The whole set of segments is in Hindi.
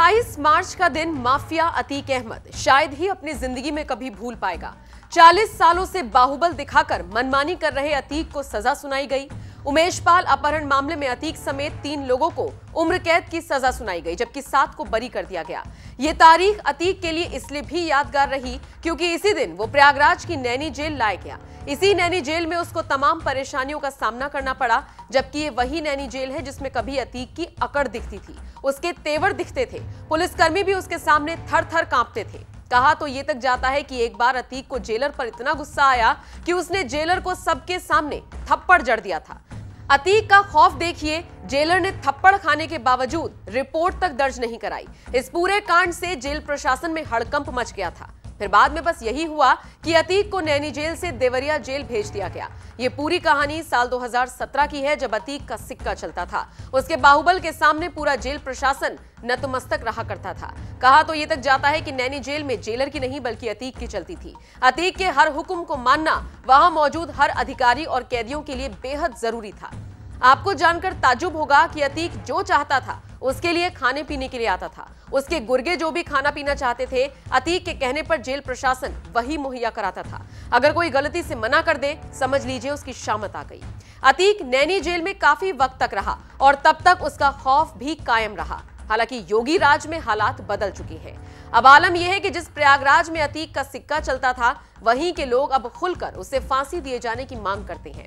28 मार्च का दिन माफिया अतीक अहमद शायद ही अपनी जिंदगी में कभी भूल पाएगा 40 सालों से बाहुबल दिखाकर मनमानी कर रहे अतीक को सजा सुनाई गई उमेश पाल अपहरण मामले में अतीक समेत तीन लोगों को उम्र कैद की सजा सुनाई गई जबकि सात को बरी कर दिया गया ये तारीख अतीक के लिए इसलिए भी यादगार रही क्योंकि इसी दिन वो प्रयागराज की नैनी जेल लाया गया इसी नैनी जेल में उसको तमाम परेशानियों का सामना करना पड़ा जबकि ये वही नैनी जेल है जिसमें कभी अतीक की अकड़ दिखती थी उसके तेवर दिखते थे पुलिसकर्मी भी उसके सामने थर थर कांपते थे कहा तो ये तक जाता है कि एक बार अतीक को जेलर पर इतना गुस्सा आया कि उसने जेलर को सबके सामने थप्पड़ जड़ दिया था अतीक का खौफ देखिए जेलर ने थप्पड़ खाने के बावजूद रिपोर्ट तक दर्ज नहीं कराई इस पूरे कांड से जेल प्रशासन में हड़कंप मच गया था फिर बाद में बस यही हुआ कि अतीक को नैनी जेल से देवरिया जेल भेज दिया गया ये पूरी कहानी साल 2017 की है जब अतीक का सिक्का चलता था उसके बाहुबल के सामने पूरा जेल प्रशासन नतमस्तक रहा करता था कहा तो ये तक जाता है कि नैनी जेल में जेलर की नहीं बल्कि अतीक की चलती थी अतीक के हर हुक्म को मानना वहां मौजूद हर अधिकारी और कैदियों के लिए बेहद जरूरी था आपको जानकर ताजुब होगा कि अतीक जो चाहता था उसके लिए खाने पीने के लिए आता था उसके गुर्गे जो भी खाना पीना चाहते थे अतीक के कहने पर जेल प्रशासन वही मुहैया कराता था अगर कोई गलती से मना कर दे समझ लीजिए उसकी शामत आ गई अतीक नैनी जेल में काफी वक्त तक रहा और तब तक उसका खौफ भी कायम रहा हालांकि योगी राज में हालात बदल चुके हैं। अब आलम यह है कि जिस प्रयागराज में अतीक का सिक्का चलता था वहीं के लोग अब खुलकर उसे फांसी दिए जाने की मांग करते हैं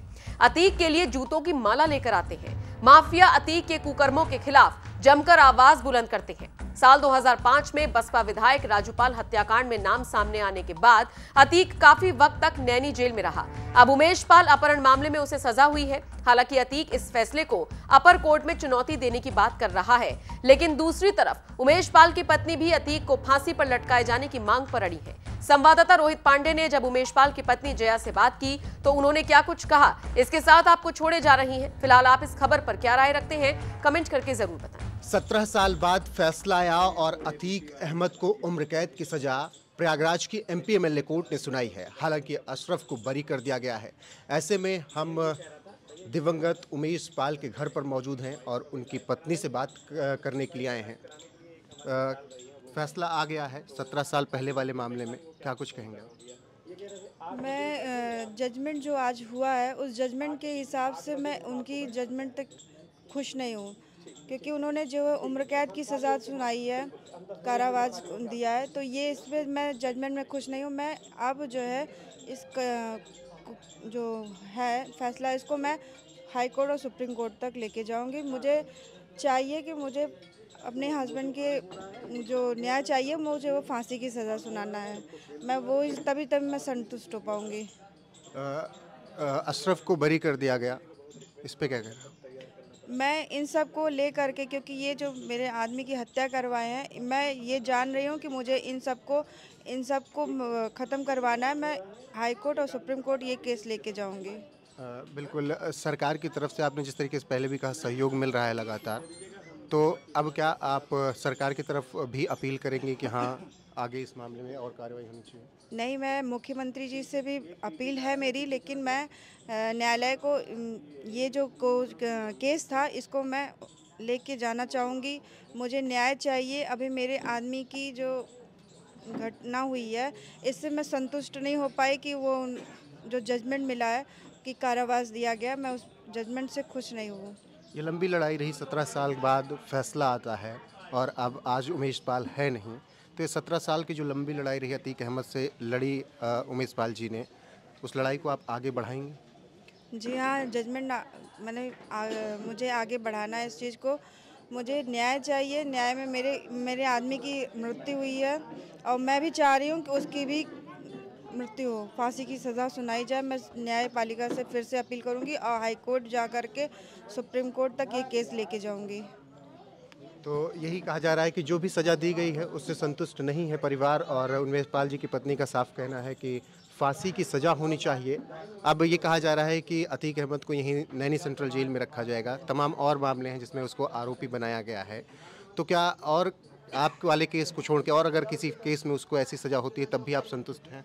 अतीक के लिए जूतों की माला लेकर आते हैं माफिया अतीक के कुकर्मों के खिलाफ जमकर आवाज बुलंद करते हैं साल 2005 में बसपा विधायक राजूपाल हत्याकांड में नाम सामने आने के बाद अतीक काफी वक्त तक नैनी जेल में रहा अब उमेश पाल अपहरण मामले में उसे सजा हुई है हालांकि अतीक इस फैसले को अपर कोर्ट में चुनौती देने की बात कर रहा है लेकिन दूसरी तरफ उमेश पाल की पत्नी भी अतीक को फांसी पर लटकाए जाने की मांग पर अड़ी है संवाददाता रोहित पांडे ने जब उमेश पाल की पत्नी जया से बात की तो उन्होंने क्या कुछ कहा इसके साथ आपको छोड़े जा रही है फिलहाल आप इस खबर पर क्या राय रखते हैं कमेंट करके जरूर बताएं सत्रह साल बाद फैसला आया और अतीक अहमद को उम्र कैद की सजा प्रयागराज की एम पी कोर्ट ने सुनाई है हालांकि अशरफ को बरी कर दिया गया है ऐसे में हम दिवंगत उमेश पाल के घर पर मौजूद हैं और उनकी पत्नी से बात करने के लिए आए हैं फैसला आ गया है सत्रह साल पहले वाले मामले में क्या कुछ कहेंगे मैं जजमेंट जो आज हुआ है उस जजमेंट के हिसाब से मैं उनकी जजमेंट तक खुश नहीं हूँ क्योंकि उन्होंने जो उम्र कैद की सज़ा सुनाई है कारावास दिया है तो ये इस पर मैं जजमेंट में खुश नहीं हूँ मैं अब जो है इस जो है फैसला इसको मैं हाई कोर्ट और सुप्रीम कोर्ट तक लेके जाऊँगी मुझे चाहिए कि मुझे अपने हस्बैंड के जो न्याय चाहिए मुझे वो फांसी की सज़ा सुनाना है मैं वो तभी तभी मैं संतुष्ट हो पाऊँगी अशरफ को बरी कर दिया गया इस पर क्या कह रहा हूँ मैं इन सब को ले करके क्योंकि ये जो मेरे आदमी की हत्या करवाए हैं मैं ये जान रही हूँ कि मुझे इन सब को इन सब को ख़त्म करवाना है मैं हाई कोर्ट और सुप्रीम कोर्ट ये केस लेके जाऊँगी बिल्कुल सरकार की तरफ से आपने जिस तरीके से पहले भी कहा सहयोग मिल रहा है लगातार तो अब क्या आप सरकार की तरफ भी अपील करेंगे कि हाँ आगे इस मामले में और कार्रवाई होनी चाहिए नहीं मैं मुख्यमंत्री जी से भी अपील है मेरी लेकिन मैं न्यायालय को ये जो को, केस था इसको मैं लेके जाना चाहूँगी मुझे न्याय चाहिए अभी मेरे आदमी की जो घटना हुई है इससे मैं संतुष्ट नहीं हो पाई कि वो जो जजमेंट मिला है कि कारावास दिया गया मैं उस जजमेंट से खुश नहीं हूँ ये लंबी लड़ाई रही सत्रह साल बाद फैसला आता है और अब आज उमेश पाल है नहीं तो ये सत्रह साल की जो लंबी लड़ाई रही अतीक अहमद से लड़ी आ, उमेश पाल जी ने उस लड़ाई को आप आगे बढ़ाएंगे जी हाँ जजमेंट मैंने मुझे आगे बढ़ाना है इस चीज़ को मुझे न्याय चाहिए न्याय में मेरे मेरे आदमी की मृत्यु हुई है और मैं भी चाह रही हूँ कि उसकी भी मृत्यु हो फांसी की सज़ा सुनाई जाए मैं न्यायपालिका से फिर से अपील करूंगी और हाई कोर्ट जा कर के सुप्रीम कोर्ट तक ये केस लेके जाऊंगी तो यही कहा जा रहा है कि जो भी सज़ा दी गई है उससे संतुष्ट नहीं है परिवार और उन्मेश पाल जी की पत्नी का साफ कहना है कि फांसी की सज़ा होनी चाहिए अब ये कहा जा रहा है कि अतीक अहमद को यहीं नैनी सेंट्रल जेल में रखा जाएगा तमाम और मामले हैं जिसमें उसको आरोपी बनाया गया है तो क्या और आप वाले केस को छोड़ के और अगर किसी केस में उसको ऐसी सज़ा होती है तब भी आप संतुष्ट हैं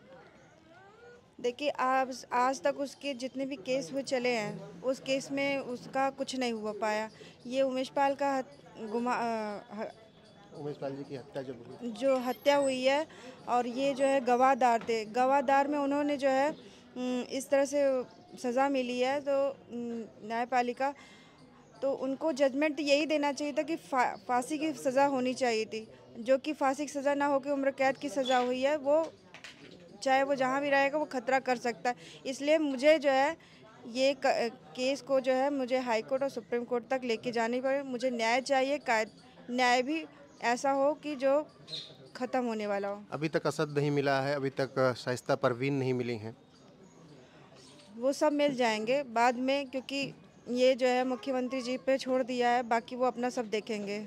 देखिए आज आज तक उसके जितने भी केस हुए चले हैं उस केस में उसका कुछ नहीं हुआ पाया ये उमेश पाल का गुमा आ, उमेश पाल जी की हत्या जो जो हत्या हुई है और ये जो है गवाहदार थे गवाहदार में उन्होंने जो है इस तरह से सज़ा मिली है तो न्यायपालिका तो उनको जजमेंट यही देना चाहिए था कि फा, फांसी की सज़ा होनी चाहिए थी जो कि फांसी की सज़ा ना होकर उम्र कैद की सज़ा हुई है वो चाहे वो जहाँ भी रहेगा वो खतरा कर सकता है इसलिए मुझे जो है ये केस को जो है मुझे हाई कोर्ट और सुप्रीम कोर्ट तक लेके जाने पर मुझे न्याय चाहिए न्याय भी ऐसा हो कि जो ख़त्म होने वाला हो अभी तक असद नहीं मिला है अभी तक शाइस्ता परवीन नहीं मिली हैं वो सब मिल जाएंगे बाद में क्योंकि ये जो है मुख्यमंत्री जी पे छोड़ दिया है बाकी वो अपना सब देखेंगे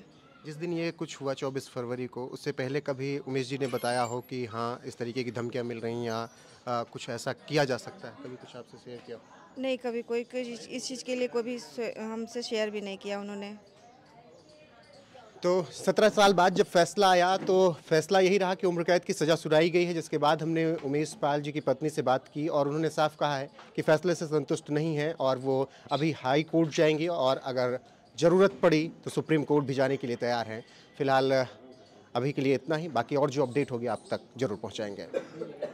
जिस दिन ये कुछ हुआ चौबीस फरवरी को उससे पहले कभी उमेश जी ने बताया हो कि हाँ इस तरीके की धमकियाँ मिल रही हैं या कुछ ऐसा किया जा सकता है कभी कुछ आपसे शेयर किया नहीं कभी कोई इस चीज़ के लिए कभी हमसे शेयर भी नहीं किया उन्होंने तो सत्रह साल बाद जब फैसला आया तो फैसला यही रहा कि उम्र कैद की सज़ा सुनाई गई है जिसके बाद हमने उमेश पाल जी की पत्नी से बात की और उन्होंने साफ कहा है कि फैसले से संतुष्ट नहीं है और वो अभी हाई कोर्ट जाएंगे और अगर ज़रूरत पड़ी तो सुप्रीम कोर्ट भी जाने के लिए तैयार हैं फिलहाल अभी के लिए इतना ही बाकी और जो अपडेट होगी आप तक ज़रूर पहुँचाएँगे